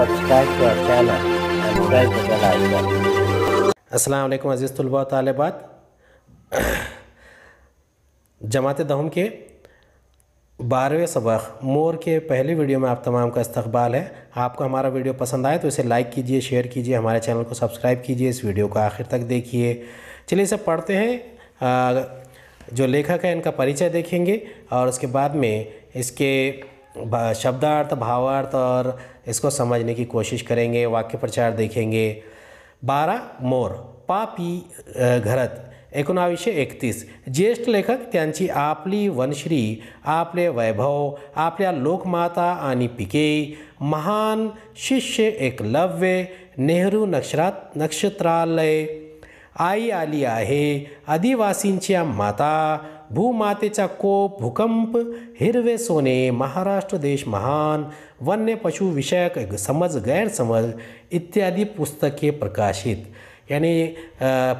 subscribe to our channel and press the bell icon अस्सलाम वालेकुम अजीज़ तलबा तालिबात जमात दहम के बारहवें सबक मोर के पहले वीडियो में आप तमाम का इस्तकबाल है आपको हमारा वीडियो पसंद आए तो इसे लाइक कीजिए शेयर कीजिए हमारे चैनल को सब्सक्राइब कीजिए इस वीडियो को आखिर तक देखिए चलिए इसे पढ़ते हैं जो लेखक है इनका परिचय देखेंगे और उसके बाद में इसके शब्दार्थ भावार्थ और इसको समझने की कोशिश करेंगे वाक्य प्रचार देखेंगे बारह मोर पापी घरत एकोनाविशे एकतीस ज्येष्ठ लेखक त्यांची आपली वनश्री आपले वैभव आपल्या लोकमाता आणि पिके महान शिष्य एकलव्य नेहरू नक्षरा नक्षत्रालय आई आली आहे आदिवासींच्या माता भूमाते कोप भूकंप हिरवे सोने महाराष्ट्र देश महान वन्य पशु विषयक समझ गैर समझ इत्यादि पुस्तकें प्रकाशित यानी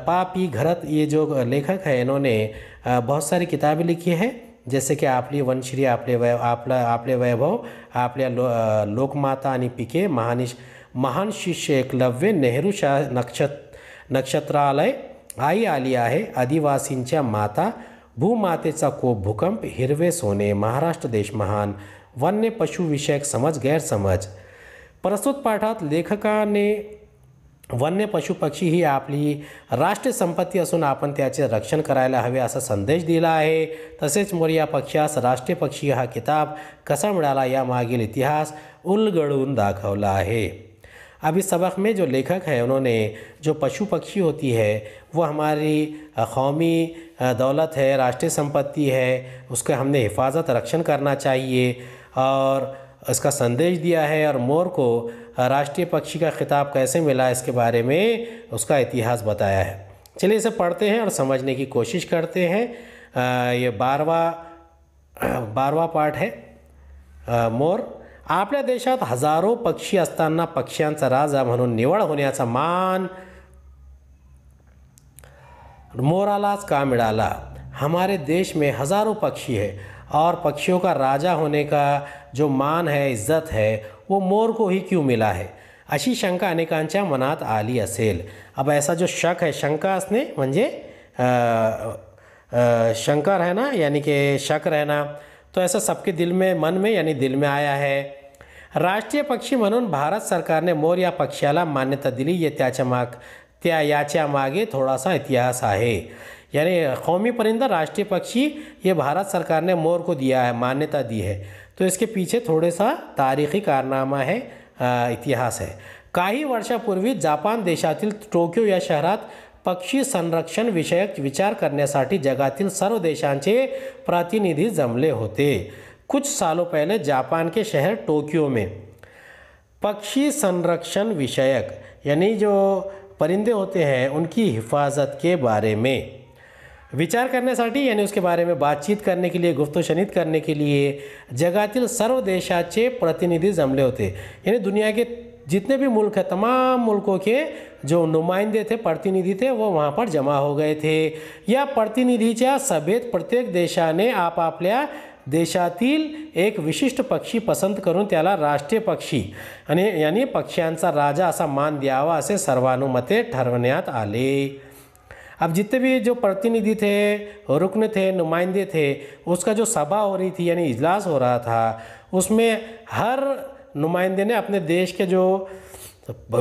पापी घरत ये जो लेखक हैं इन्होंने बहुत सारी किताबें लिखी हैं जैसे कि आपली वंश्री आपले वै आपला आपले वैभव आप लो लोकमाता आनी पिके महानिश महान शिष्य एकलव्य नेहरू शाह नक्षत्र नक्षत्रालय आई आली है आदिवासी माता भूमातेचा कोप भूकंप हिरवे सोने महाराष्ट्र देश महान वन्य पशुविषयक समज गैरसमज प्रस्तुत पाठात लेखकाने वन्य पशु पक्षी ही आपली राष्ट्रीय संपत्ती असून आपण त्याचे रक्षण करायला हवे असा संदेश दिला आहे तसेच मोर्या पक्षास राष्ट्रीय पक्षी हा किताब कसा मिळाला यामागील इतिहास उलगडून दाखवला आहे अब इस सबक में जो लेखक हैं उन्होंने जो पशु पक्षी होती है वो हमारी कौमी दौलत है राष्ट्रीय संपत्ति है उसका हमने हिफाजत रक्षण करना चाहिए और इसका संदेश दिया है और मोर को राष्ट्रीय पक्षी का खिताब कैसे मिला इसके बारे में उसका इतिहास बताया है चलिए इसे पढ़ते हैं और समझने की कोशिश करते हैं आ, ये बारवा बारवा पार्ट है आ, मोर अपने देश हज़ारों पक्षी अतान पक्ष्यांचा राजा म्हणून निवड होने का मान मोरालाज का मिळाला हमारे देश में हज़ारों पक्षी है और पक्षियों का राजा होने का जो मान है इज्जत है वो मोर को ही क्यों मिला है अशी शंका अनेक मनात आली असेल अब ऐसा जो शक है शंका असणे मजे शंका रहना यानी कि शक रहना तो ऐसा सबके दिल में मन में यानी दिल में आया है राष्ट्रीय पक्षी मनु भारत सरकार ने मोर या पक्षाला मान्यता दी आहे थोड़ा सा इतिहास है यानी कौमी परिंदा राष्ट्रीय पक्षी ये भारत सरकार ने मोर को दिया है मान्यता दी है तो इसके पीछे थोड़े सा तारीखी कारनामा है इतिहास है काही वर्षापूर्वी जापान देशातील टोकियो या शहरात पक्षी संरक्षण विषयक विचार करण्यासाठी जगातील सर्व देशांचे प्रतिनिधी जमले होते कुछ सालों पहले जापान के शहर टोक्यो में पक्षी संरक्षण विषयक यानी जो परिंदे होते हैं उनकी हिफाजत के बारे में विचार करने साथी यानी उसके बारे में बातचीत करने के लिए गुफ्त शनित करने के लिए जगातील सर्व देशाचे प्रतिनिधि जमले होते यानी दुनिया के जितने भी मुल्क हैं तमाम मुल्कों के जो नुमाइंदे थे प्रतिनिधि थे वो वहाँ पर जमा हो गए थे या या सभेत प्रत्येक देशा ने आप आपापल्या देशातील एक विशिष्ट पक्षी पसंद करून त्याला राष्ट्रीय पक्षी आणि याने पक्ष्यांचा राजा असा मान द्यावा असे सर्वानुमते ठरवण्यात आले अब जितने भी जो प्रतिनिधि थे रुकन थे नुमाइंदे थे उसका जो सभा हो रही थी यानी इजलास हो रहा था उसमें हर नुमाइंदे ने अपने देश के जो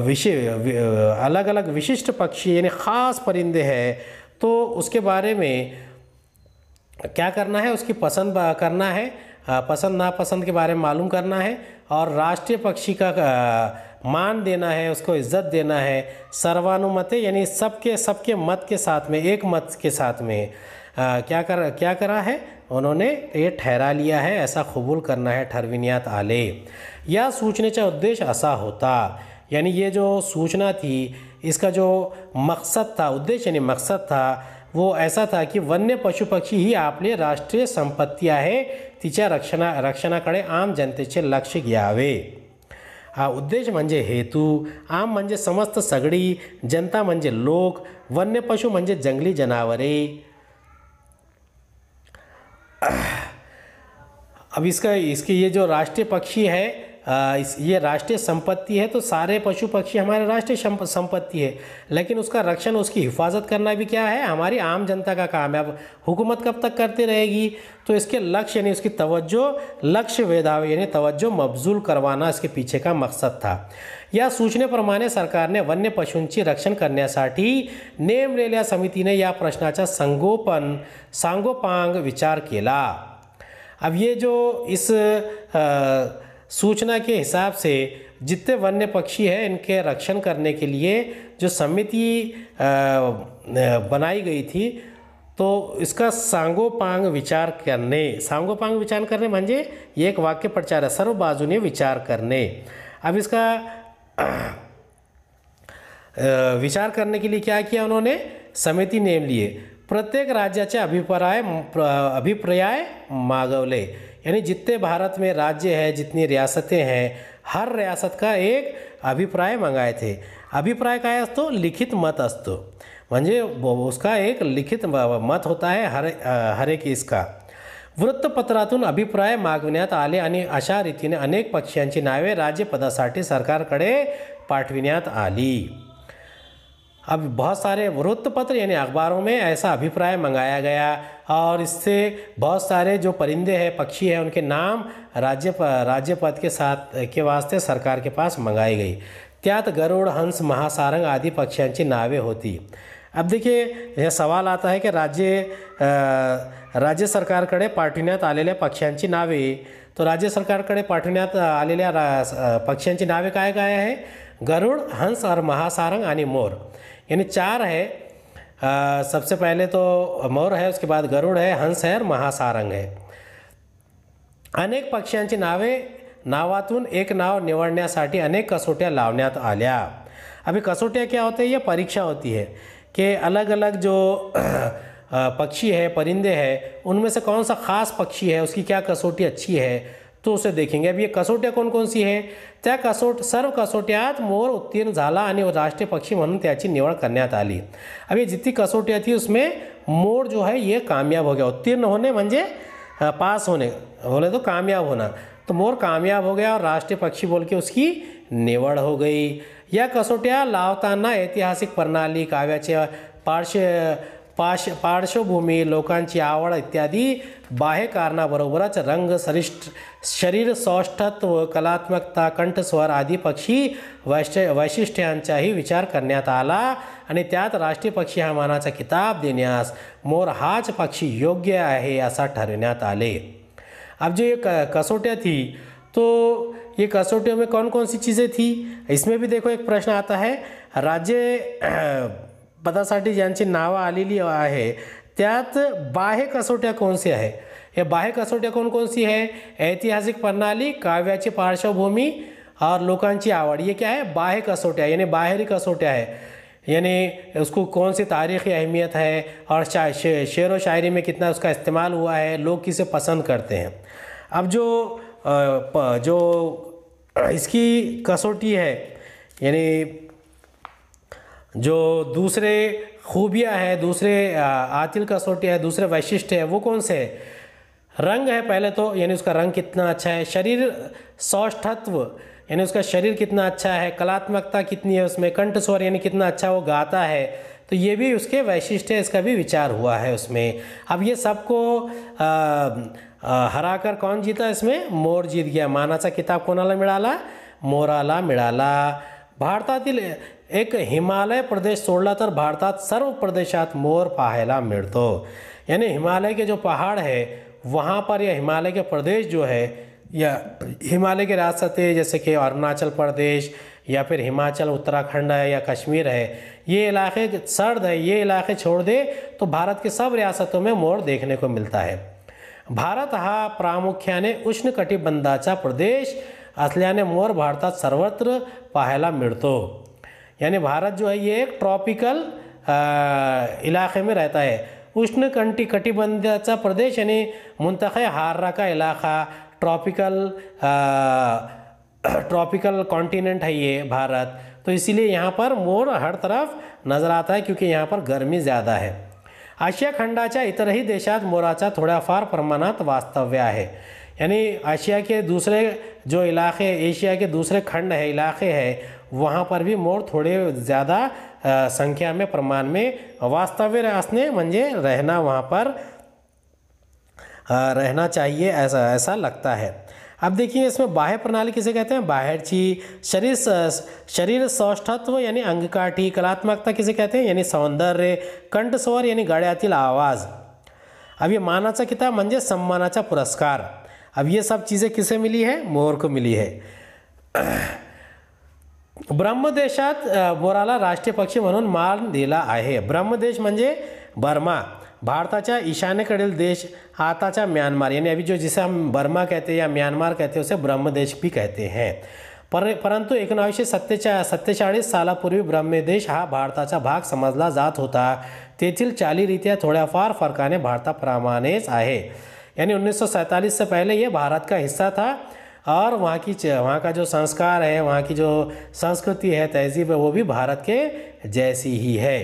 विषय अलग अलग विशिष्ट पक्षी यानी ख़ास परिंदे हैं तो उसके बारे में क्या करना है उसकी पसंद करना है पसंद नापसंद के बारे में मालूम करना है और राष्ट्रीय पक्षी का मान देना है उसको इज्जत देना है सर्वानुमते यानी सबके सबके मत के साथ में एक मत के साथ में आ, क्या कर क्या करा है उन्होंने ये ठहरा लिया है ऐसा कबूल करना है ठरविनियात आले या सूचने का उद्देश्य ऐसा होता यानी ये जो सूचना थी इसका जो मकसद था उद्देश्य यानी मकसद था वो ऐसा था कि वन्य पशु पक्षी ही आपले राष्ट्रीय संपत्ति है तिचा रक्षणा रक्षणाकडे आम जनते लक्ष घ्यावे हा उद्देश मजे हेतु आम मजे समस्त सगड़ी जनता मजे लोक वन्य पशु मजे जंगली जनावरे अब इसका इसकी ये जो राष्ट्रीय पक्षी है इस ये राष्ट्रीय संपत्ति है तो सारे पशु पक्षी हमारे राष्ट्रीय संपत्ति है लेकिन उसका रक्षण उसकी हिफाजत करना भी क्या है हमारी आम जनता का काम है अब हुकूमत कब तक करती रहेगी तो इसके लक्ष्य यानी उसकी तवज्जो लक्ष्य वेधाव यानी तवज्जो मबजूल करवाना इसके पीछे का मकसद था या सरकार ने वन्य की रक्षण करण्यासाठी नेमलेल्या समितीने या प्रश्नाचा संगोपन सांगोपांग विचार केला अब ये जो इस आ, सूचना के हिसाब से जितने वन्य पक्षी हैं इनके रक्षण करने के लिए जो समिति बनाई गई थी तो इसका सांगोपांग विचार करने सांगोपांग विचार करने करणे ये एक वाक्य प्रचार है सर्व ने विचार करने अब इसका विचार करने के लिए क्या किया उन्होंने समिति नेम लिए प्रत्येक राज्य अभिप्राय अभिप्राय मागवले यानी जितने भारत में राज्य है जितनी रियासतें हैं हर रियासत का एक अभिप्राय मंगाए थे अभिप्राय का असतो लिखित मत असतो मजे उसका एक लिखित मत होता है हर हर एक इसका वृत्तपत्रातून अभिप्राय मागविण्यात आले आणि अशा रीति ने अनेक पक्षांची नावे राज्यपदासाठी सरकारक पाठविण्यात आली अब बहुत सारे वृत्त पत्र यानी अखबारों में ऐसा अभिप्राय मंगाया गया और इससे बहुत सारे जो परिंदे हैं पक्षी हैं उनके नाम राज्य राज्य पद के साथ के वास्ते सरकार के पास मंगाई गई त्यात गरुड़ हंस महासारंग आदि की नावे होती अब देखिए यह सवाल आता है कि राज्य राज्य सरकारकडे पाठविण्यात आलेल्या पक्ष्यांची नावे तो राज्य सरकारकडे पाठविण्यात आलेल्या रा पक्ष्यांची नावे काय काय आहे गरुड हंस और महासारंग आणि मोर यानी चार है आ, सबसे पहले तो मोर है उसके बाद गरुड़ है हंस है और महासारंग है अनेक की नावे नावत एक नाव सा अनेक कसोटियाँ लावण्यात आलिया अभी कसोटियाँ क्या होते हैं ये परीक्षा होती है कि अलग अलग जो पक्षी है परिंदे हैं उनमें से कौन सा ख़ास पक्षी है उसकी क्या कसौटी अच्छी है तो उसे देखेंगे अब ये कसोटियाँ कौन कौन सी है तो कसोट सर्व कसोटियात मोर उत्तीर्ण झाला राष्ट्रीय पक्षी मन त्याची निवड कर आली अब ये जितनी कसोटियाँ थी उसमें मोर जो है ये कामयाब हो गया उत्तीर्ण होने म्हणजे पास होने बोले तो कामयाब होना तो मोर कामयाब हो गया और राष्ट्रीय पक्षी बोल के उसकी निवड हो गई यह कसोटियाँ लावताना ऐतिहासिक प्रणाली काव्याच्या पार्श्व पाश पार्श्वभूमी लोकांची आवड इत्यादि बाह्य कारणाबरोबरच रंग सरिष्ठ शरीर सौष्ठत्व कलात्मकता कंठस्वर आदि पक्षी वैशि ही विचार करण्यात आला आणि त्यात राष्ट्रीय पक्षी हा मानाचा किताब देण्यास मोर हाच पक्षी योग्य आहे असा ठरवण्यात आले अब जो ये क कसौटियाँ थी तो ये कसोटियों में कौन कौन सी चीज़ें थी इसमें भी देखो एक प्रश्न आता है राज्य पदा जी नाव आलेली आहे त्यात बाह्य कसोट्या सी है यह बाह्य कौन सी है ऐतिहासिक प्रणाली काव्या पार्श्वभूमि और लोकांची आवड ये क्या है बाह्य कसोटिया यानी बाहरी कसोटिया है यानी उसको कौन सी तारीख़ी अहमियत है और शा, शे, शेर व शायरी में कितना उसका इस्तेमाल हुआ है लोग किसे पसंद करते हैं अब जो जो इसकी कसौटी है यानी जो दूसरे खूबियाँ हैं दूसरे आतिल कसौटी है दूसरे वैशिष्ट है वो कौन से है रंग है पहले तो यानी उसका रंग कितना अच्छा है शरीर सौष्ठत्व यानी उसका शरीर कितना अच्छा है कलात्मकता कितनी है उसमें कंठ स्वर यानी कितना अच्छा वो गाता है तो ये भी उसके वैशिष्ट है इसका भी विचार हुआ है उसमें अब ये सबको हरा कर कौन जीता इसमें मोर जीत गया सा किताब कोणाला मिड़ाला मोराला मिड़ाला भारतातील एक हिमालय प्रदेश सोडला तर भारत सर्व प्रदेशात मोर पाहायला मिलतो यानी हिमालय के जो पहाड़ है वहाँ पर यह हिमालय के प्रदेश जो है या हिमालय के रास्ते जैसे कि अरुणाचल प्रदेश या फिर हिमाचल उत्तराखंड है या कश्मीर है ये इलाके सर्द है ये इलाके छोड़ दे तो भारत के सब रियासतों में मोर देखने को मिलता है भारत हा प्रामुख्याने उष्णकटिबंधाचा प्रदेश असल्याने मोर भारत सर्वत्र पहाय मिलतो यानी भारत जो है ये एक ट्रॉपिकल इलाके में रहता है उष्ण कंटी कटिबंधा प्रदेश यानी मुंतखय हारा का इलाका ट्रॉपिकल ट्रॉपिकल कॉन्टिनेंट है ये भारत तो इसीलिए यहाँ पर मोर हर तरफ नज़र आता है क्योंकि यहाँ पर गर्मी ज़्यादा है आशिया खंडाचा इतर ही देशात मोराचा थोड्याफार प्रमाणात वास्तव्य है यानी आशिया के दूसरे जो इलाके एशिया के दूसरे खंड है इलाके हैं वहाँ पर भी मोर थोडे ज़्यादा संख्या में प्रमाण में वास्तव्य असणे मंजे रहना वहाँ पर रहना चाहिए ऐसा ऐसा लगता है अब देखिए इसमें बाह्य प्रणाली किसे कहते हैं बाहरची शरीर शरीर सौष्ठत्व यानी अंगकाठी कलात्मकता किसे कहते हैं यानी सौंदर्य कंठस्वर यानी गाड़ियातील आवाज अब ये मानाचा किताब मंजे सम्मानाचा पुरस्कार अब ये सब चीज़ें किसे मिली है मोर को मिली है ब्रह्मदेश बोराला राष्ट्रीय पक्षी म्हणून मान दिला आहे ब्रह्मदेश मजे बर्मा भारता ईशान्यक देश आता म्यानमार यानी अभी जो जिसे हम बर्मा कहते हैं या म्यांमार कहते हैं उसे ब्रह्मदेश भी कहते हैं पर परंतु एकोणावीसशे सत्तेचा सत्तेचाळीस सालापूर्वी ब्रह्मदेश हा भारताचा भाग समजला जात होता तेथील चालीरीत्या थोड्याफार फरकाने भारताप्रमाणेच आहे यानी उन्नीस सौ से पहले यह भारत का हिस्सा था और वहाँ की वहाँ का जो संस्कार है वहाँ की जो संस्कृति है तहजीब है वो भी भारत के जैसी ही है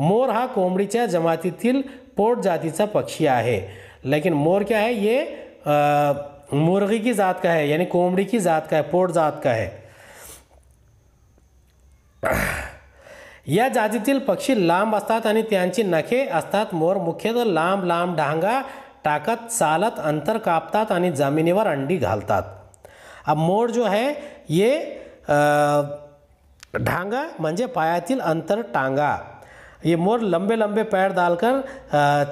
मोर हा कोंबडीच्या जमातीतील पोट सा पक्षी है लेकिन मोर क्या है ये मुर्गी की ज़ात का है यानी कोमड़ी की ज़ात का है पोट ज़ात का है या जातीतील पक्षी लांब असतात त्यांची नखे अत मोर मुख्यतः लांब लांब डांगा टाकत चालत अंतर कापतात जमीनी जमिनीवर अंडी घालतात अब मोड जो है ये ढांगा मंजे पायातील अंतर टांगा ये मोर लंबे लंबे पैर डालकर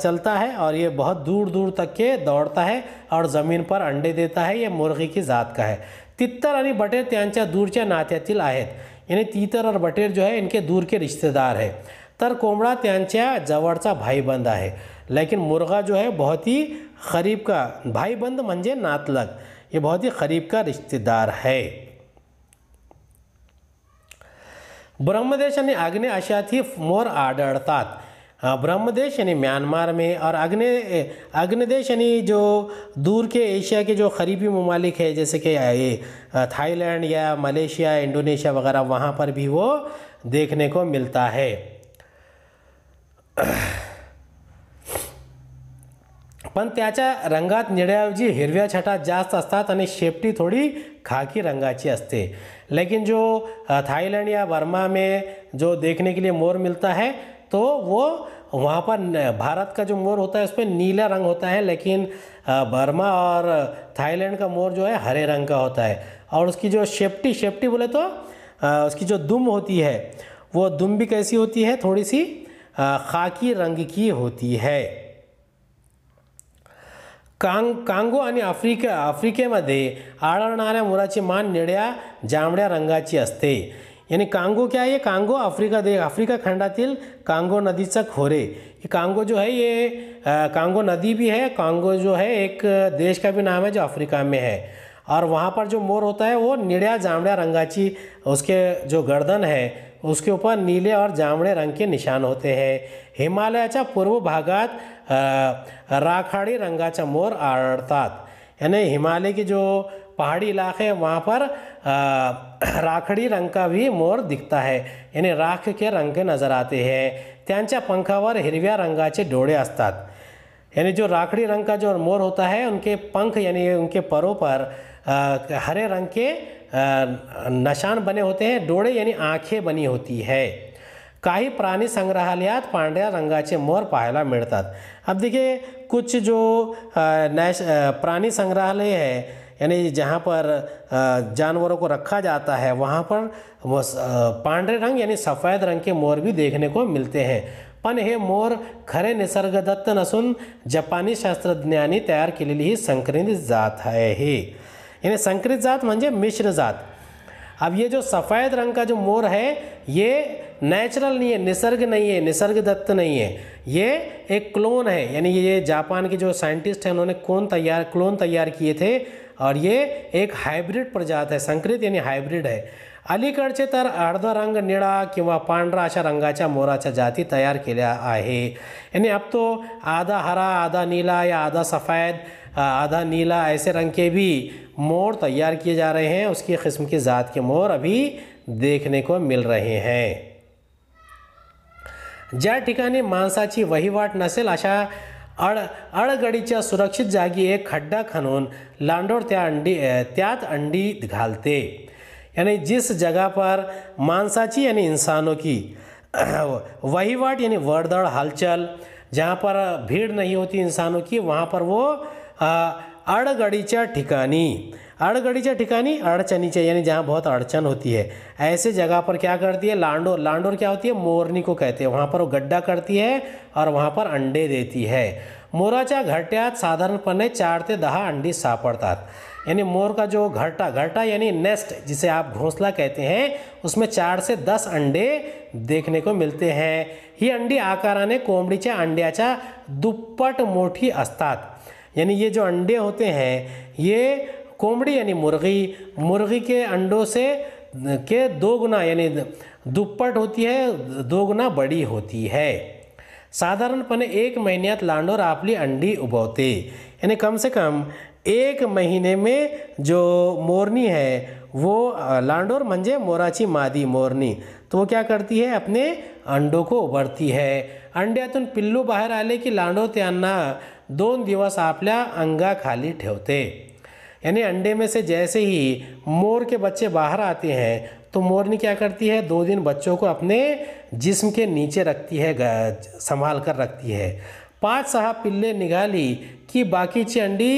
चलता है और ये बहुत दूर दूर तक के दौड़ता है और ज़मीन पर अंडे देता है ये मुर्गी की जात का है तित्तर यानी बटेर त्यांच्या नात्या नात्यातील आहेत यानी तीतर और बटेर जो है इनके दूर के रिश्तेदार है तर कोमड़ा कोंबडा त्यांच्या भाई भाईबंद है लेकिन मुर्गा जो है बहुत ही खरीब का भाईबंद मंजे नातलग ये बहुत ही करीब का रिश्तेदार है ब्रह्मदेश यानी अग्नि आशियात थी मोर आढळतात हाँ, ब्रह्मदेश यानी म्यांमार में और अग्नि अग्निदेश यानी जो दूर के एशिया के जो करीबी ममालिक है जैसे कि ये थाईलैंड या मलेशिया इंडोनेशिया वगैरह वहाँ पर भी वो देखने को मिलता है पन त्याचा रंगात निळ्याऐवजी हिरव्या छटा जास्त आता आणि शेपटी थोडी खाकी रंगाची आती लेकिन जो थाईलैंड या बर्मा में जो देखने के लिए मोर मिलता है तो वो वहाँ पर भारत का जो मोर होता है उस पर नीला रंग होता है लेकिन बर्मा और थाईलैंड का मोर जो है हरे रंग का होता है और उसकी जो शेपटी शेपटी बोले तो उसकी जो दुम होती है वो दुम भी कैसी होती है थोड़ी सी खाकी रंग की होती है कांग कांगो आणि आफ्रिका आफ्रिकेमध्ये आढळणाऱ्या मुलाची मान निळ्या जांभळ्या रंगाची असते यानी कांगो क्या है ये कांगो अफ्रीका दे अफ्रीका खंडातील कांगो नदी से खोरे ये कांगो जो है ये आ, कांगो नदी भी है कांगो जो है एक देश का भी नाम है जो अफ्रीका में है और वहाँ पर जो मोर होता है वो निड़्या जामड़ा रंगाची उसके जो गर्दन है उसके ऊपर नीले और जामड़े रंग के निशान होते हैं हिमालया पूर्व भागात राखाड़ी रंगा चा मोर आड़ता यानी हिमालय की जो पहाड़ी इलाके हैं वहाँ पर राखड़ी रंग का भी मोर दिखता है यानी राख के रंग के नजर आते हैं पंखा पर हिरव्या रंगाचे डोड़े आता यानी जो राखड़ी रंग का जो मोर होता है उनके पंख यानी उनके परों पर हरे रंग के निशान नशान बने होते हैं डोड़े यानी आँखें बनी होती है का ही प्राणी संग्रहालयात पांढऱ्या रंगा मोर पहाय मिलता अब देखिए कुछ जो नैश प्राणी संग्रहालय है यानी जहाँ पर जानवरों को रखा जाता है वहाँ पर पांडे रंग यानी सफ़ेद रंग के मोर भी देखने को मिलते हैं पन हे मोर खरे निसर्गदत्त नसून जपानी तैयार के लिए ही संकरित जात है ही यानी संकरित जात मजे मिश्र जात अब ये जो सफ़ेद रंग का जो मोर है ये नेचुरल नहीं है निसर्ग नहीं है निसर्ग दत्त नहीं है ये एक क्लोन है यानी ये जापान के जो साइंटिस्ट हैं उन्होंने क्लोन तैयार क्लोन तैयार किए थे और ये एक हाइब्रिड प्रजात है संकृत यानी हाइब्रिड है आहे से तर रंग निड़ा कि पांडरा अशा रंगा मोरा जाती तैयार केल्या है यानी अब तो आधा हरा आधा नीला या आधा सफेद हाँ, आधा नीला ऐसे रंग के भी मोर तैयार किए जा रहे हैं उसकी किस्म की ज़ात के मोर अभी देखने को मिल रहे हैं ज्या ठिकाणी माणसाची वहीवाट नसेल अशा अड अडगडीच्या सुरक्षित जागी एक खड्डा खनून लांडोर त्या अंडी त्यात अंडी घालते यानी जिस जगह पर मानसाची यानी इंसानों की वहीवाट यानी वर्दड़ हलचल जहाँ पर भीड़ नहीं होती इंसानों की वहाँ पर वो अडगडीच्या ठिकानी अड़गड़ीच्या ठिकानी अड़चनी नीचे यानी जहाँ बहुत अड़चन होती है ऐसे जगह पर क्या करती है लांडोर लांडोर क्या होती है मोरनी को कहते हैं वहाँ पर वो गड्ढा करती है और वहाँ पर अंडे देती है मोराचा घरट्यात साधारणपणे चार से दहा अंडी सापड़ता यानी मोर का जो घरटा घरटा यानी नेस्ट जिसे आप घोंसला कहते हैं उसमें चार से दस अंडे देखने को मिलते हैं ही अंडी आकाराने कोमड़ी चा अंड्याच्या दुप्पट मोठी अस्तात यानी ये जो अंडे होते हैं ये कोमड़ी यानी मुर्गी मुर्गी के अंडों से के दो गुना यानी दुप्पट होती है दो गुना बड़ी होती है साधारणपने एक महीने लांडोर आपली अंडी उबोते यानी कम से कम एक महीने में जो मोरनी है वो लांडोर मंजे मोराची मादी मोरनी तो वो क्या करती है अपने अंडों को उबरती है अंडे अंड्यातून तो पिल्लू बाहर आले की लांडोर तेना दोन दिवस अंगा खाली ठेवते यानी अंडे में से जैसे ही मोर के बच्चे बाहर आते हैं तो मोरनी क्या करती है दो दिन बच्चों को अपने जिस्म के नीचे रखती है संभाल कर रखती है पांच सहा पिल्ले निघाली बाकी ची अंडी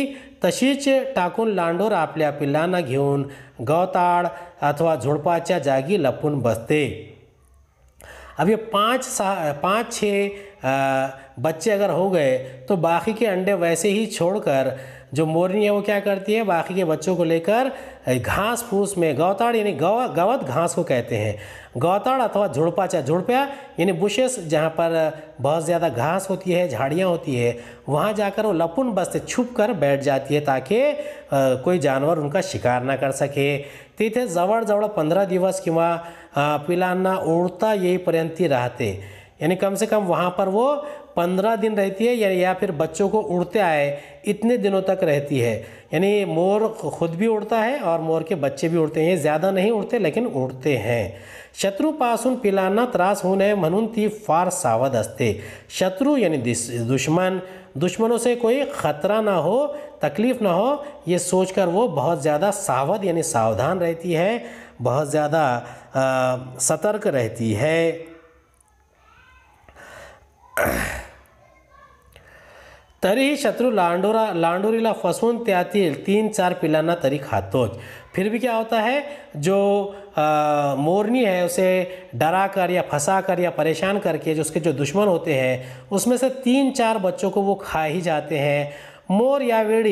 तशीच टाकून लांडोर आप पिल्ला घेऊन गौताड़ अथवा झुड़पा जागी लपून बसते अब ये पाँच सा पाँच छः बच्चे अगर हो गए तो बाकी के अंडे वैसे ही छोड़कर जो मोरनी है वो क्या करती है बाकी के बच्चों को लेकर घास फूस में गौताड़ यानी गौ गवत घास को कहते हैं गौताड़ अथवा झुड़पा चाहे झुड़पा यानी बुशेस जहाँ पर बहुत ज़्यादा घास होती है झाड़ियाँ होती है वहाँ जाकर वो लपुन बस्ते छुप कर बैठ जाती है ताकि कोई जानवर उनका शिकार ना कर सके तिथे जवड़ पंद्रह दिवस कि पिलाना उड़ता यही येईपर्यंत ती रहते यानी कम से कम वहाँ पर वो पंद्रह दिन रहती है या, या फिर बच्चों को उड़ते आए इतने दिनों तक रहती है यानी मोर खुद भी उड़ता है और मोर के बच्चे भी उड़ते हैं ज़्यादा नहीं उड़ते लेकिन उड़ते हैं शत्रु पासून पिलाना त्रास होने मनुन ती फार सावध हस्ते शत्रु यानी दुश्मन दुश्मनों से कोई ख़तरा ना हो तकलीफ़ ना हो ये सोचकर वो बहुत ज़्यादा सावध यानी सावधान रहती है बहुत ज़्यादा सतर्क रहती है ही शत्रु लांडोरा लांडोरीला फसवून त्यातील तीन चार पिलाना तरी खातोज फिर भी क्या होता है जो आ, मोरनी है उसे डरा कर या फंसा कर या परेशान करके जो उसके जो दुश्मन होते हैं उसमें से तीन चार बच्चों को वो खा ही जाते हैं मोर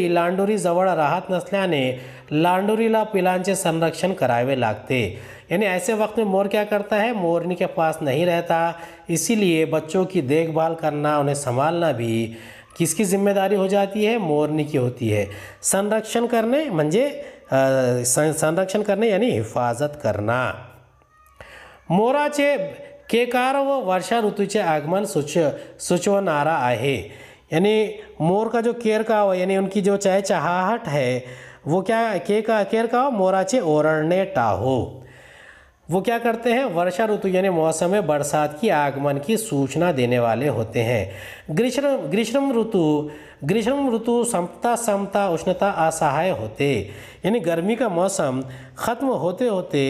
लांडोरी जवर राहत नसल्याने लांडोरीला पिलांचे संरक्षण करावे लागते यानी ऐसे वक्त में मोर क्या करता है मोरनी के पास नहीं रहता इसीलिए बच्चों की देखभाल करना उन्हें संभालना भी किसकी जिम्मेदारी हो जाती है मोरनी की होती है संरक्षण करने मंजे संरक्षण करने यानी हिफाजत करना चे केकार व वर्षा ऋतु आगमन सुच सुचवनारा है यानी मोर का जो केर का हो यानी उनकी जो चाहे चाहट है वो क्या के का केर का हो मोराचे ओरणे टाहो वो क्या करते हैं वर्षा ऋतु यानी मौसम में बरसात की आगमन की सूचना देने वाले होते हैं ग्रीष्म ग्रीष्म ऋतु ग्रीष्म ऋतु समता समता उष्णता असहाय होते यानी गर्मी का मौसम ख़त्म होते होते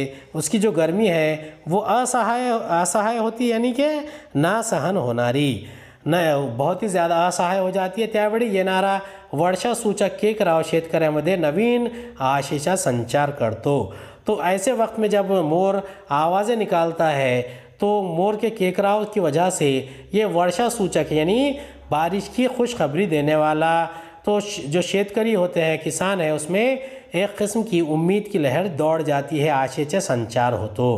उसकी जो गर्मी है वो असहाय असहाय होती यानी कि ना सहन होनारी न बहुत ही ज़्यादा असहाय हो जाती आहे त्यावेळी येणारा केक राव शेतकऱ्यामध्ये नवीन आशेचा संचार करतो तो ऐसे वक्त में जब मोर आवाज़ें निकालता है तो मोर के केकराव की वजह से ये वर्षा सूचक यानी बारिश की खुशखबरी देने वाला तो जो शेतकरी होते हैं किसान है उसमें एक किस्म की उम्मीद की लहर दौड जाती है आशेचे संचार हो तो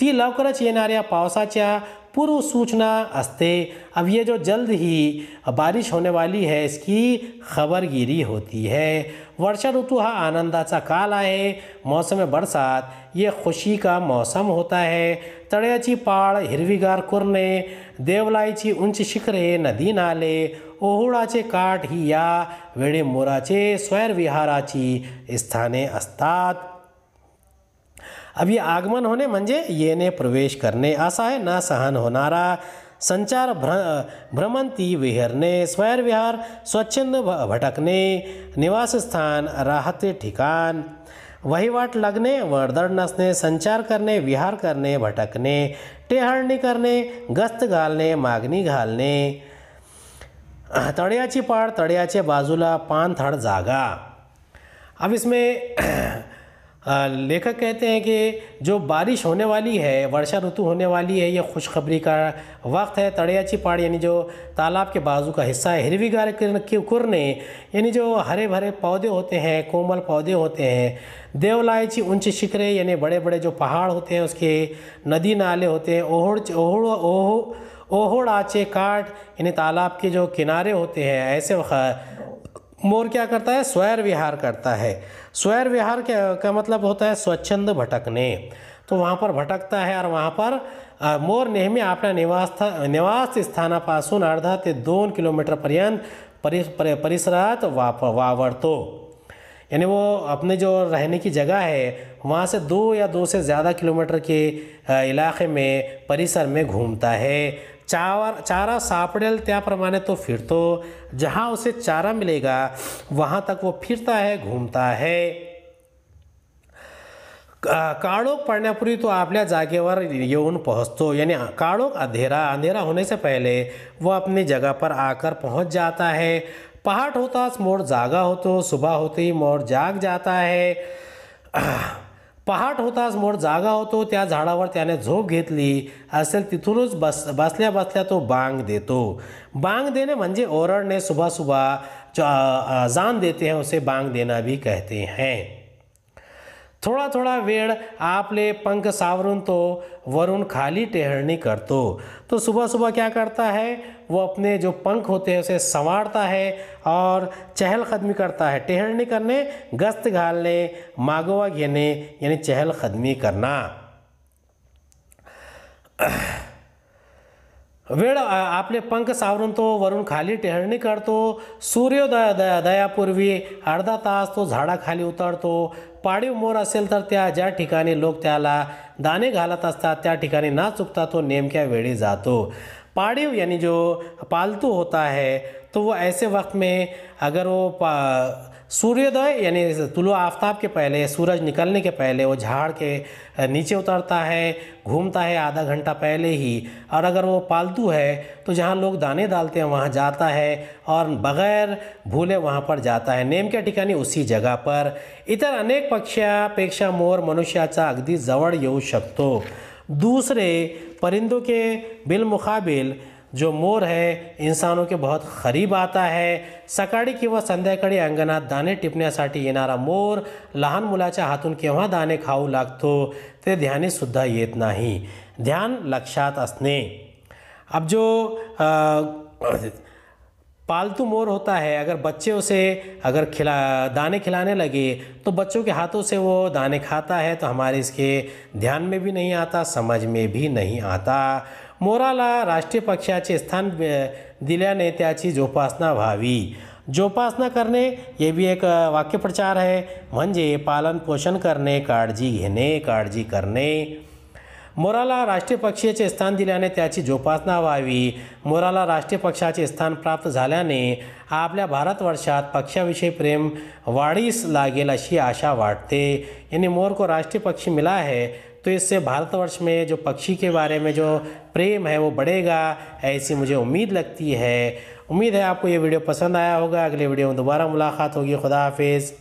ती लवकरच येणाऱ्या पावसाच्या पूर्व सूचना अस्ते अब ये जो जल्द ही बारिश होने वाली है इसकी खबरगिरी होती है वर्षा ऋतु हा आनंदाचा काल आए मौसम बरसात ये खुशी का मौसम होता है तड़ियाची पाळ हिरविगार कुरणे देवलाईची उंच शिखरे नदी नाले ओहुळाचे काट ही या वेळी मोराचे विहाराची स्थाने अस्तात अब ये आगमन होणे म्हणजे येणे प्रवेश करणे असा आहे ना सहन होणारा संचार भ्र भ्रमंती विहरणे विहार स्वच्छंद भटकणे निवासस्थान राहते ठिकाण वहिवाट लागणे वरदड नसणे संचार करणे विहार करणे भटकणे टेहळणी करणे गस्त घालणे मागणी घालणे तळ्याची पाड तळ्याच्या बाजूला पानथळ जागा अब इसमें लेखक कहते हैं कि जो बारिश होने वाली है वर्षा ऋतु होने वाली है यह खुशखबरी का वक्त है तड़ियाची पहाड़ यानी जो तालाब के बाजू का हिस्सा है कुर ने यानी जो हरे भरे पौधे होते हैं कोमल पौधे होते हैं देवलायची उंच शिखरे यानी बड़े बड़े जो पहाड़ होते हैं उसके नदी नाले होते हैं ओहोड़ ओहोड़ ओहो ओहोड़ आचे काट यानी तालाब के जो किनारे होते हैं ऐसे मोर क्या करता है स्वैर विहार करता है स्वैर विहार का मतलब होता है स्वच्छंद भटकने तो वहाँ पर भटकता है और वहाँ पर मोर नेहमी अपना निवास निवास पास अर्धा ते दोन किलोमीटर पर्यंत परिसरात वावरतो यानी वो अपने जो रहने की जगह है वहाँ से दो या दो से ज़्यादा किलोमीटर के इलाके में परिसर में घूमता है चावर चारा सापड़ेल त्याप्रमाणे तो फिर तो जहाँ उसे चारा मिलेगा वहाँ तक वो फिरता है घूमता है काळोख पडण्यापूर्वी तो जागे जागेवर यून पहुँचतो यानी काड़ोक अंधेरा अंधेरा होने से पहले वह अपनी जगह पर आकर पहुँच जाता है पहाट होता मोर जागा हो तो सुबह होते ही मोर जाग जाता है पहाट होता मोड जागा हो तो त्याने झोप घेतली असेल तिथूनच बस बसल्या बसल्या तो बांग देतो बांग देने म्हणजे ओरडने सुबह सुबह जान देते हैं उसे बांग देना भी कहते हैं थोड़ा थोड़ा वेड़ आपले पंख सावरून तो वरुण खाली टेहरनी कर दो तो सुबह सुबह क्या करता है वो अपने जो पंख होते हैं उसे संवारता है और चहल खदमी करता है टेहरनी करने गश्त घालने मागोवा घेने यानी चहल खदमी करना वेड़ आपले पंख सावरून तो वरुण खाली कर करतो सूर्योदय दयापूर्वी अर्धा तास तो झाड़ा खाली उतरतो पाड़ीव मोर अल तो ज्यादा लोग दाने लोक न ना चुकता तो नेमक्या वे जो पाड़ीव यानी जो पालतू होता है तो वो ऐसे वक्त में अगर वो सूर्योदय यानी तुलु आफ्ताब के पहले सूरज निकलने के पहले वो झाड़ के नीचे उतरता है घूमता है आधा घंटा पहले ही और अगर वो पालतू है तो जहाँ लोग दाने डालते हैं वहाँ जाता है और बगैर भूले वहाँ पर जाता है नेम के ठिकाने उसी जगह पर इतर अनेक पक्षापेक्षा मोर मनुष्याचा अगदी जवळ येऊ शकतो दूसरे परिंदों के बिलमुकाबिल जो मोर है इंसानों के बहुत ख़रीब आता आहे सकाळी किंवा संध्याकाळी अंगणात दाने टिपण्यासाठी येणारा मोर लहान मुला हाथों केव दाने खाऊ तो ते सुध्धा ये नहीं ध्यान लक्षात असने अब जो पालतू मोर होता है अगर बच्चे उसे अगर खिला दाने खिलाने लगे तो बच्चों के हाथों से वो दाने खाता है तो हमारे इसके ध्यान में भी नहीं आता समझ में भी नहीं आता मोराला राष्ट्रीय पक्षाचे स्थान दिल्याने त्याची जोपासना व्हावी जोपासना करणे हे बी एक वाक्यप्रचार आहे म्हणजे पालन पोषण करणे काळजी घेणे काळजी करणे मोराला राष्ट्रीय पक्षाचे स्थान दिल्याने त्याची जोपासना व्हावी मोराला राष्ट्रीय पक्षाचे स्थान प्राप्त झाल्याने आपल्या भारतवर्षात पक्षाविषयी प्रेम वाढीस लागेल अशी आशा वाटते यांनी मोर को राष्ट्रीय पक्षी मिला है तो इससे भारतवर्ष में जो पक्षी के बारे में जो प्रेम है वो बढ़ेगा ऐसी मुझे उम्मीद लगती है उम्मीद है आपको ये वीडियो पसंद आया होगा अगले वीडियो में दोबारा मुलाकात होगी खुदा हाफिज़